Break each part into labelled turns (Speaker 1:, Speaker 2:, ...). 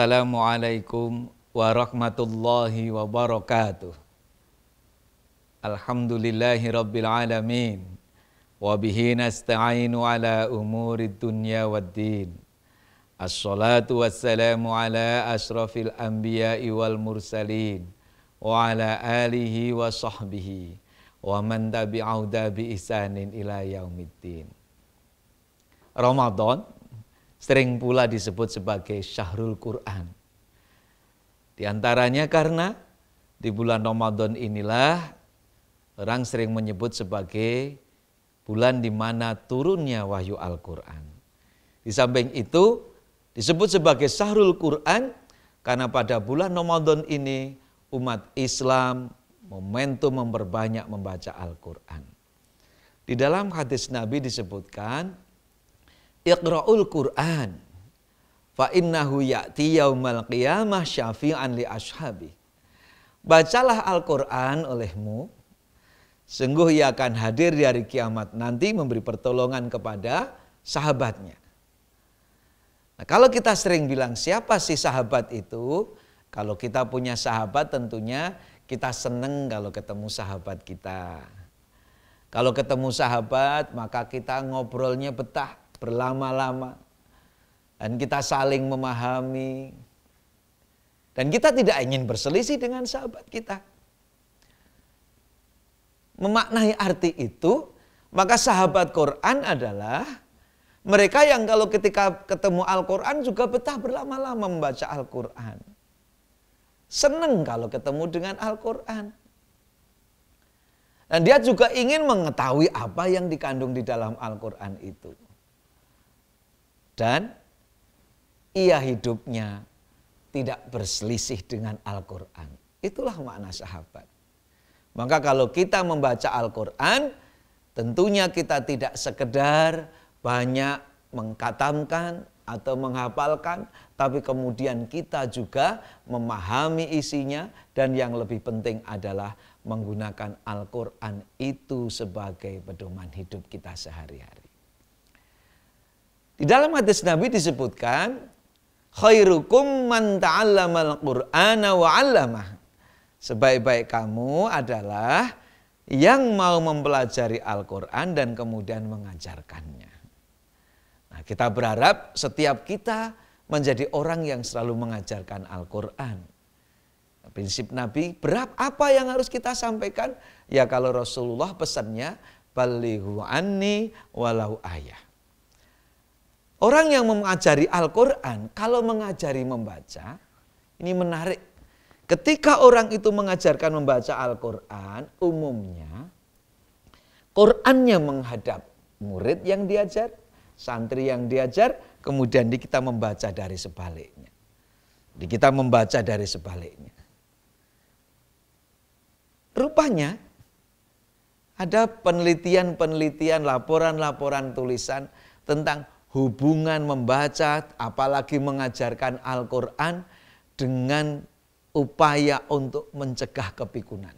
Speaker 1: Assalamualaikum warahmatullahi wabarakatuh. Alhamdulillahi rabbil alamin. Wa bihi nasta'inu ala umuri dunya wad-din. Assalatu wassalamu ala asrafil anbiya'i wal mursalin. Wa ala alihi wa sahbihi. Wa man tabi'au bi ihsanin ila yaumiddin. Ramadan Sering pula disebut sebagai Syahrul Quran. Di antaranya karena di bulan Ramadan inilah orang sering menyebut sebagai bulan di mana turunnya wahyu Al-Quran. Di samping itu disebut sebagai Syahrul Quran karena pada bulan Ramadan ini umat Islam momentum memperbanyak membaca Al-Quran. Di dalam hadis Nabi disebutkan Iqra'ul Qur'an fa innahu ya'ti yaumal qiyamah syafi'an li ashabi. Bacalah Al-Qur'an olehmu sungguh ia akan hadir di hari kiamat nanti memberi pertolongan kepada sahabatnya. Nah, kalau kita sering bilang siapa sih sahabat itu? Kalau kita punya sahabat tentunya kita seneng kalau ketemu sahabat kita. Kalau ketemu sahabat maka kita ngobrolnya betah berlama-lama dan kita saling memahami dan kita tidak ingin berselisih dengan sahabat kita. Memaknai arti itu, maka sahabat Quran adalah mereka yang kalau ketika ketemu Al-Quran juga betah berlama-lama membaca Al-Quran. Seneng kalau ketemu dengan Al-Quran. Dan dia juga ingin mengetahui apa yang dikandung di dalam Al-Quran itu dan ia hidupnya tidak berselisih dengan Al-Quran. Itulah makna sahabat. Maka kalau kita membaca Al-Quran, tentunya kita tidak sekedar banyak mengkatamkan atau menghafalkan, tapi kemudian kita juga memahami isinya dan yang lebih penting adalah menggunakan Al-Quran itu sebagai pedoman hidup kita sehari-hari. Di dalam hadis Nabi disebutkan khairukum man ta'allamal qur'ana wa 'allamah. Sebaik-baik kamu adalah yang mau mempelajari Al-Qur'an dan kemudian mengajarkannya. Nah, kita berharap setiap kita menjadi orang yang selalu mengajarkan Al-Qur'an. Prinsip Nabi, berapa apa yang harus kita sampaikan? Ya kalau Rasulullah pesannya, balighu anni walau ayah Orang yang mengajari Al-Quran, kalau mengajari membaca, ini menarik. Ketika orang itu mengajarkan membaca Al-Quran, umumnya Qurannya menghadap murid yang diajar, santri yang diajar, kemudian di kita membaca dari sebaliknya. Di kita membaca dari sebaliknya. Rupanya ada penelitian-penelitian, laporan-laporan tulisan tentang hubungan membaca, apalagi mengajarkan Al-Quran dengan upaya untuk mencegah kepikunan.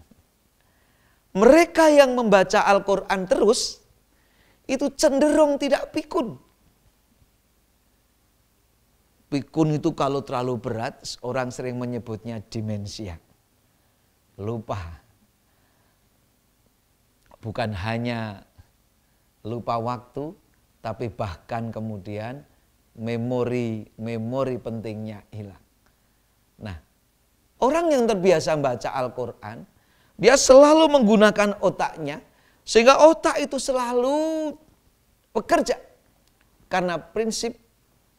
Speaker 1: Mereka yang membaca Al-Quran terus itu cenderung tidak pikun. Pikun itu kalau terlalu berat, orang sering menyebutnya demensia. Lupa. Bukan hanya lupa waktu, tapi bahkan kemudian memori-memori pentingnya hilang. Nah, orang yang terbiasa membaca Al-Quran, dia selalu menggunakan otaknya, sehingga otak itu selalu bekerja. Karena prinsip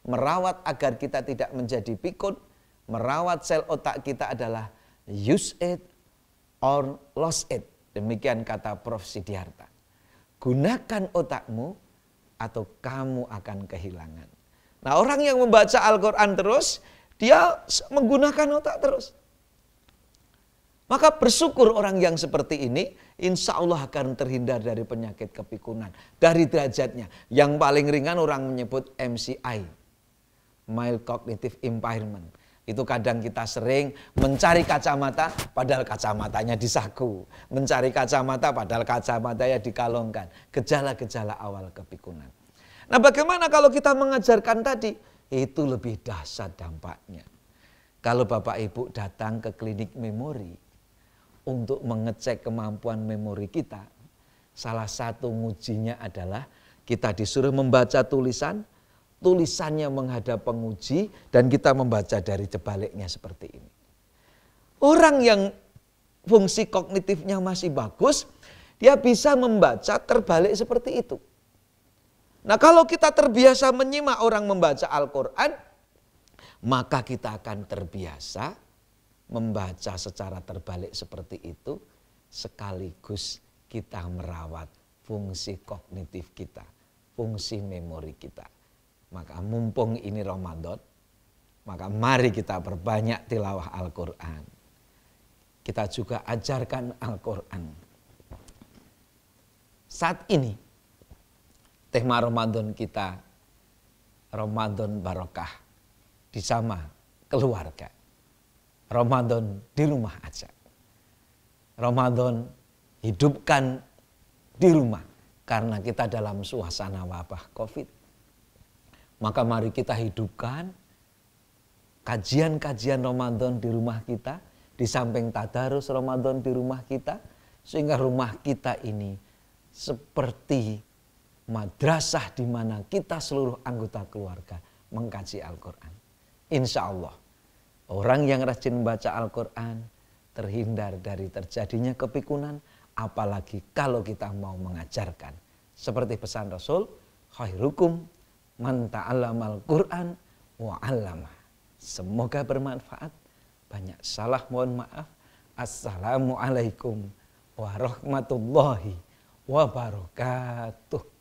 Speaker 1: merawat agar kita tidak menjadi pikun, merawat sel otak kita adalah use it or lose it. Demikian kata Prof. Sidiarta. Gunakan otakmu atau kamu akan kehilangan. Nah orang yang membaca Al-Quran terus, dia menggunakan otak terus. Maka bersyukur orang yang seperti ini, insya Allah akan terhindar dari penyakit kepikunan. Dari derajatnya, yang paling ringan orang menyebut MCI, Mild Cognitive Impairment itu kadang kita sering mencari kacamata padahal kacamatanya di disaku. Mencari kacamata padahal kacamatanya dikalongkan. Gejala-gejala awal kepikunan. Nah bagaimana kalau kita mengajarkan tadi? Itu lebih dahsyat dampaknya. Kalau Bapak Ibu datang ke klinik memori untuk mengecek kemampuan memori kita, salah satu ngujinya adalah kita disuruh membaca tulisan tulisannya menghadap penguji dan kita membaca dari jebaliknya seperti ini. Orang yang fungsi kognitifnya masih bagus, dia bisa membaca terbalik seperti itu. Nah kalau kita terbiasa menyimak orang membaca Al-Quran, maka kita akan terbiasa membaca secara terbalik seperti itu, sekaligus kita merawat fungsi kognitif kita, fungsi memori kita. Maka mumpung ini Ramadan, maka mari kita perbanyak tilawah Al-Quran. Kita juga ajarkan Al-Quran. Saat ini, tema Ramadan kita, Ramadan Barokah, di sama keluarga. Ramadan di rumah aja. Ramadan hidupkan di rumah karena kita dalam suasana wabah COVID. Maka mari kita hidupkan kajian-kajian Ramadan di rumah kita, di samping tadarus Ramadan di rumah kita, sehingga rumah kita ini seperti madrasah di mana kita seluruh anggota keluarga mengkaji Al-Quran. Insya Allah, orang yang rajin membaca Al-Quran terhindar dari terjadinya kepikunan, apalagi kalau kita mau mengajarkan. Seperti pesan Rasul, khairukum Man ta'allamal Qur'an wa 'allama. Semoga bermanfaat. Banyak salah mohon maaf. Assalamualaikum warahmatullahi wabarakatuh.